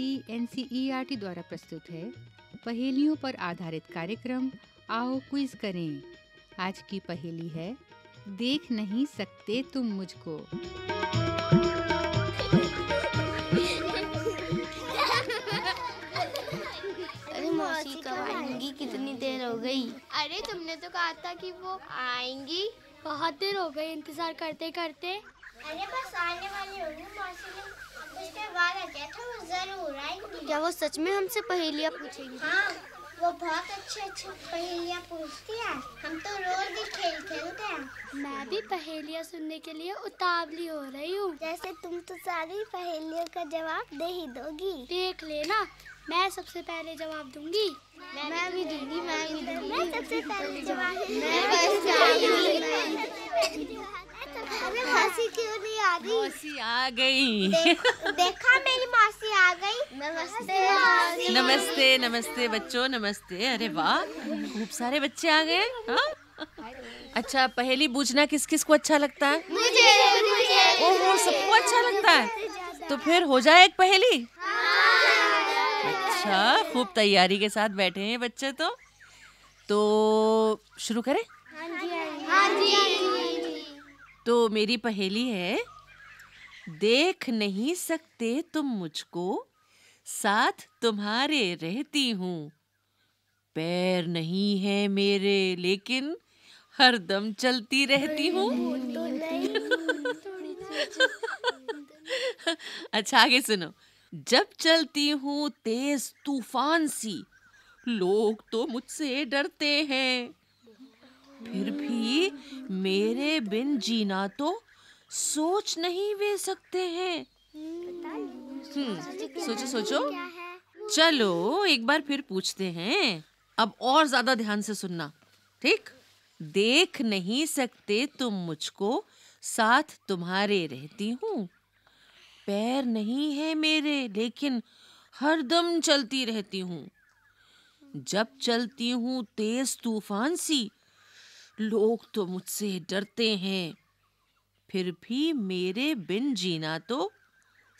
T NCERT द्वारा प्रस्तुत है पहेलियों पर आधारित कार्यक्रम आओ क्विज करें आज की पहेली है देख नहीं सकते तुम मुझको मौसी कब आएंगी कितनी देर हो गई अरे तुमने तो कहा था कि वो आएंगी बहुत देर हो गई इंतजार करते करते अरे बस आने वाली होगी मौसी वादा किया था वो जरूर आएंगी क्या वो सच में हमसे पहेलियाँ पूछेगी हाँ वो बहुत अच्छे अच्छे पहेलियाँ पूछती है हम तो रोज ही खेल खेलते हैं मैं भी पहेलियाँ सुनने के लिए उतावली हो रही हूँ जैसे तुम तो सारी पहेलियों का जवाब दे ही दोगी देख लेना मैं सबसे पहले जवाब दूंगी मैं भी दूंगी मैं भी दूंगी मैं सबसे पहले जवाब मैं अरे मासी क्यों नहीं आ गई मासी आ गई दे, देखा मेरी मासी आ गई नमस्ते नमस्ते नमस्ते, नमस्ते बच्चों नमस्ते अरे वाह खूब सारे बच्चे आ गए हाँ? अच्छा पहली बूझना किस किस को अच्छा लगता है मुझे, मुझे, ओहो सबको अच्छा लगता है तो फिर हो जाए एक पहली हाँ। अच्छा खूब तैयारी के साथ बैठे हैं बच्चे तो तो शुरू करें हाँ जी हाँ जी हाँ तो मेरी पहेली है देख नहीं सकते तुम मुझको साथ तुम्हारे रहती हूँ पैर नहीं है मेरे लेकिन हर दम चलती रहती हूँ तो तो अच्छा आगे सुनो जब चलती हूँ तेज तूफान सी लोग तो मुझसे डरते हैं फिर भी मेरे बिन जीना तो सोच नहीं वे सकते हैं हम्म, सोचो सोचो चलो एक बार फिर पूछते हैं अब और ज्यादा ध्यान से सुनना ठीक देख नहीं सकते तुम मुझको साथ तुम्हारे रहती हूँ पैर नहीं है मेरे लेकिन हरदम चलती रहती हूँ जब चलती हूँ तेज तूफान सी लोग तो मुझसे डरते हैं फिर भी मेरे बिन जीना तो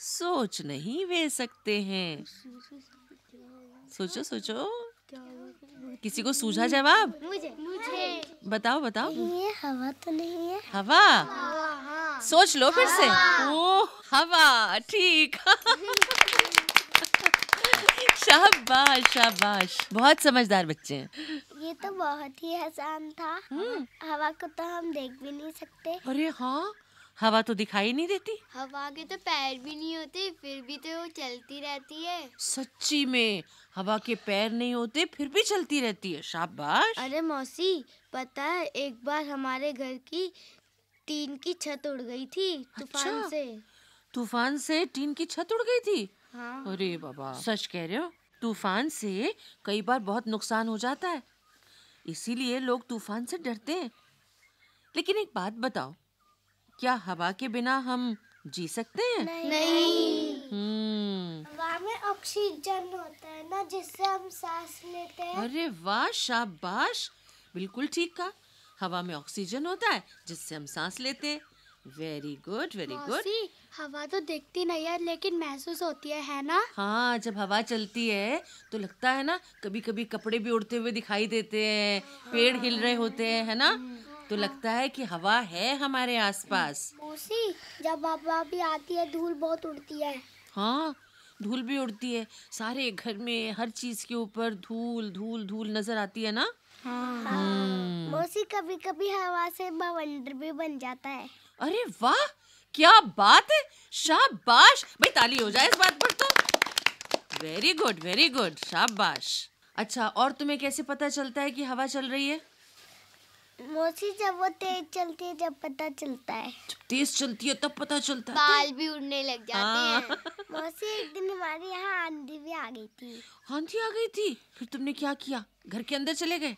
सोच नहीं वे सकते हैं सोचो सोचो किसी को सूझा जवाब मुझे मुझे बताओ बताओ ये हवा तो नहीं है हवा, हवा। सोच लो फिर से ओ हवा ठीक शाबाश शाबाश बहुत समझदार बच्चे हैं ये तो बहुत ही आसान था हम्म। हवा को तो हम देख भी नहीं सकते अरे हाँ हवा तो दिखाई नहीं देती हवा के तो पैर भी नहीं होते फिर भी तो वो चलती रहती है सच्ची में हवा के पैर नहीं होते फिर भी चलती रहती है शाबाश अरे मौसी पता है एक बार हमारे घर की टीन की छत उड़ गई थी अच्छा। तूफान अच्छा, से तूफान से टीन की छत उड़ गई थी हाँ। अरे बाबा सच कह रहे हो तूफान से कई बार बहुत नुकसान हो जाता है इसीलिए लोग तूफान से डरते हैं लेकिन एक बात बताओ क्या हवा के बिना हम जी सकते हैं नहीं, नहीं। हम्म। हवा में ऑक्सीजन होता है ना जिससे हम सांस लेते हैं अरे वाह शाबाश बिल्कुल ठीक कहा हवा में ऑक्सीजन होता है जिससे हम सांस लेते हैं वेरी गुड वेरी गुड हवा तो दिखती नहीं है लेकिन महसूस होती है है ना हाँ जब हवा चलती है तो लगता है ना कभी कभी कपड़े भी उड़ते हुए दिखाई देते हैं पेड़ हिल रहे होते हैं है ना तो हाँ। लगता है कि हवा है हमारे आसपास मौसी जब हवा भी आती है धूल बहुत उड़ती है हाँ धूल भी उड़ती है सारे घर में हर चीज के ऊपर धूल धूल धूल नजर आती है ना हाँ। मौसी हम्म। कभी कभी हवा से बवंडर भी बन जाता है अरे वाह क्या बात है शाबाश भाई ताली हो जाए इस बात पर तो वेरी गुड वेरी गुड शाबाश अच्छा और तुम्हें कैसे पता चलता है कि हवा चल रही है मौसी जब वो तेज चलती है जब पता चलता है जब तेज चलती है तब पता चलता है बाल भी उड़ने लग जाते हाँ। हैं मौसी एक दिन हमारे यहाँ आंधी भी आ गई थी आंधी आ गई थी फिर तुमने क्या किया घर के अंदर चले गए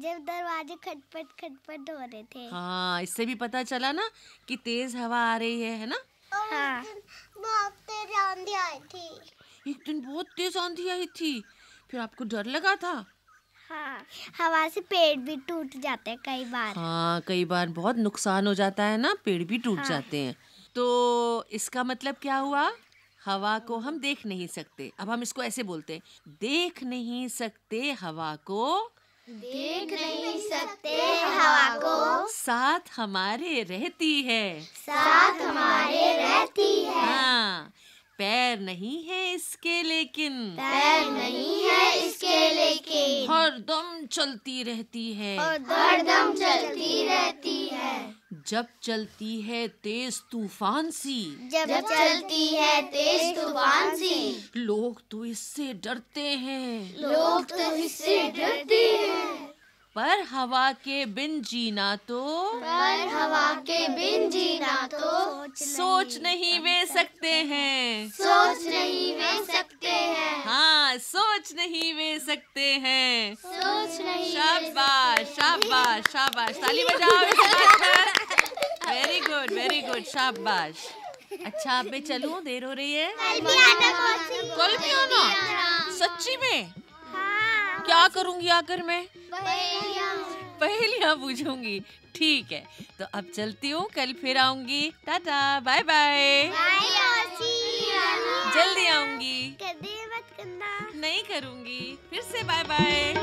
जब दरवाजे खटपट खटपट हो रहे थे हाँ इससे भी पता चला ना कि तेज हवा आ रही है है ना हाँ। थी एक दिन बहुत तेज आंधी आई थी फिर आपको डर लगा था हाँ, हवा से पेड़ भी टूट जाते हैं कई बार हाँ कई बार बहुत नुकसान हो जाता है ना पेड़ भी टूट हाँ। जाते हैं तो इसका मतलब क्या हुआ हवा को हम देख नहीं सकते अब हम इसको ऐसे बोलते देख नहीं सकते हवा को देख नहीं सकते हवा को साथ हमारे रहती है साथ हमारे रहती है हाँ पैर नहीं है इसके लेकिन पैर नहीं है इसके लेकिन हर दम चलती रहती है हर दम चलती रहती जब चलती है तेज तूफान सी जब, चलती है तेज तूफान सी लोग तो इससे डरते हैं लोग तो इससे डरते हैं पर हवा के बिन जीना तो पर हवा के बिन जीना तो सोच नहीं वे सकते हैं सोच नहीं वे सकते हैं हाँ सोच नहीं वे सकते हैं सोच नहीं शाबाश शाबाश शाबाश ताली बजाओ वेरी गुड वेरी गुड शाबाश अच्छा आप में चलूं देर हो रही है कल भी आना सच्ची में हाँ। क्या करूंगी आकर मैं पहेलियां पूछूंगी ठीक है तो अब चलती हूँ कल फिर आऊंगी टाटा बाय बाय जल्दी आऊंगी नहीं करूंगी फिर से बाय बाय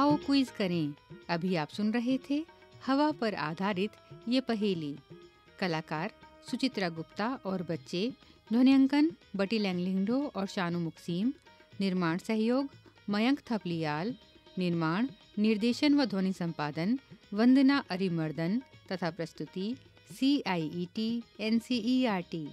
आओ क्विज करें अभी आप सुन रहे थे हवा पर आधारित ये पहेली कलाकार सुचित्रा गुप्ता और बच्चे ध्वनियांकन बटी लैंगलिंगडो और शानू मुक्सीम निर्माण सहयोग मयंक थपलियाल निर्माण निर्देशन व ध्वनि संपादन वंदना अरिमर्दन तथा प्रस्तुति C I E T N C E R T